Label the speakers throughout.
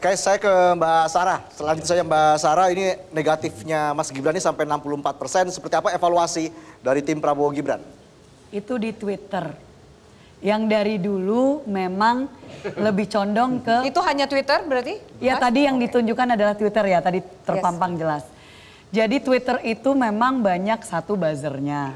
Speaker 1: Kayak saya ke Mbak Sarah. Selanjutnya saya Mbak Sarah, ini negatifnya Mas Gibran ini sampai 64 persen. Seperti apa evaluasi dari tim Prabowo Gibran? Itu di Twitter. Yang dari dulu memang lebih condong ke... Itu hanya Twitter berarti? Ya Mas? tadi yang ditunjukkan adalah Twitter ya, tadi terpampang yes. jelas. Jadi Twitter itu memang banyak satu buzzernya.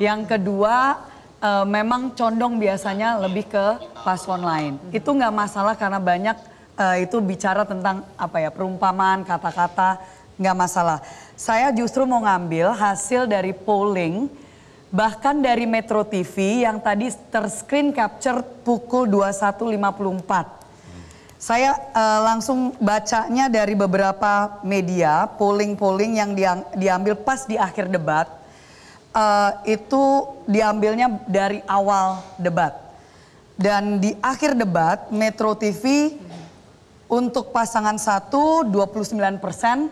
Speaker 1: Yang kedua uh, memang condong biasanya lebih ke paslon lain. Itu nggak masalah karena banyak uh, itu bicara tentang apa ya perumpamaan kata-kata nggak masalah. Saya justru mau ngambil hasil dari polling bahkan dari Metro TV yang tadi terscreen capture pukul 21.54. Saya uh, langsung bacanya dari beberapa media, polling-polling yang diang diambil pas di akhir debat, uh, itu diambilnya dari awal debat. Dan di akhir debat, Metro TV untuk pasangan 1 29 persen,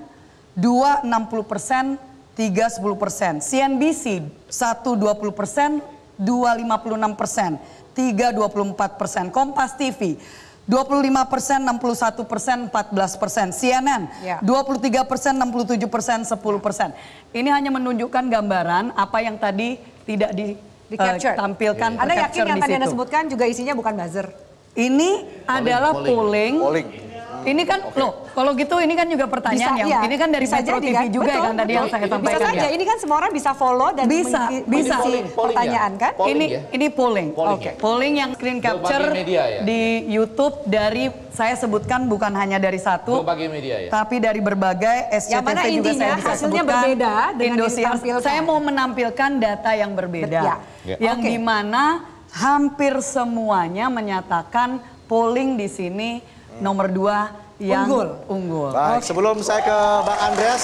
Speaker 1: 2 60 persen, 3 10 persen. CNBC 1 20 persen, 2 56 persen, 3 24 persen. Kompas TV 25 persen, 61 persen, 14 persen. CNN, ya. 23 persen, 67 persen, 10 persen. Ini hanya menunjukkan gambaran apa yang tadi tidak di, di capture. Uh, tampilkan. Yeah. Anda yakin yang tadi Anda sebutkan juga isinya bukan buzzer? Ini polling. adalah polling, polling. polling ini kan okay. loh, kalau gitu ini kan juga pertanyaan bisa, ya. Iya. ini kan dari bisa Metro jadi, TV kan? juga betul, kan tadi yang saya sampaikan. Bisa saja, ya. ini kan semua orang bisa follow dan bisa bisa polling, polling ya. pertanyaan ya. kan? Polling, ini ya? ini polling. Oke, okay. ya. polling yang screen capture media, ya, ya. di YouTube dari saya sebutkan bukan hanya dari satu media ya. Tapi dari berbagai SCTV ya, mana juga intinya, saya bisa hasilnya sebutkan, berbeda dengan Indosiar. Saya mau menampilkan data yang berbeda. Ya. Yang ya. dimana hampir semuanya menyatakan polling di sini nomor dua yang unggul. unggul. Baik, okay. sebelum saya ke Bang Andreas,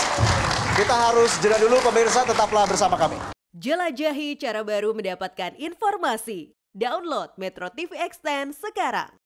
Speaker 1: kita harus jeda dulu pemirsa, tetaplah bersama kami. Jelajahi cara baru mendapatkan informasi. Download Metro TV Extend sekarang.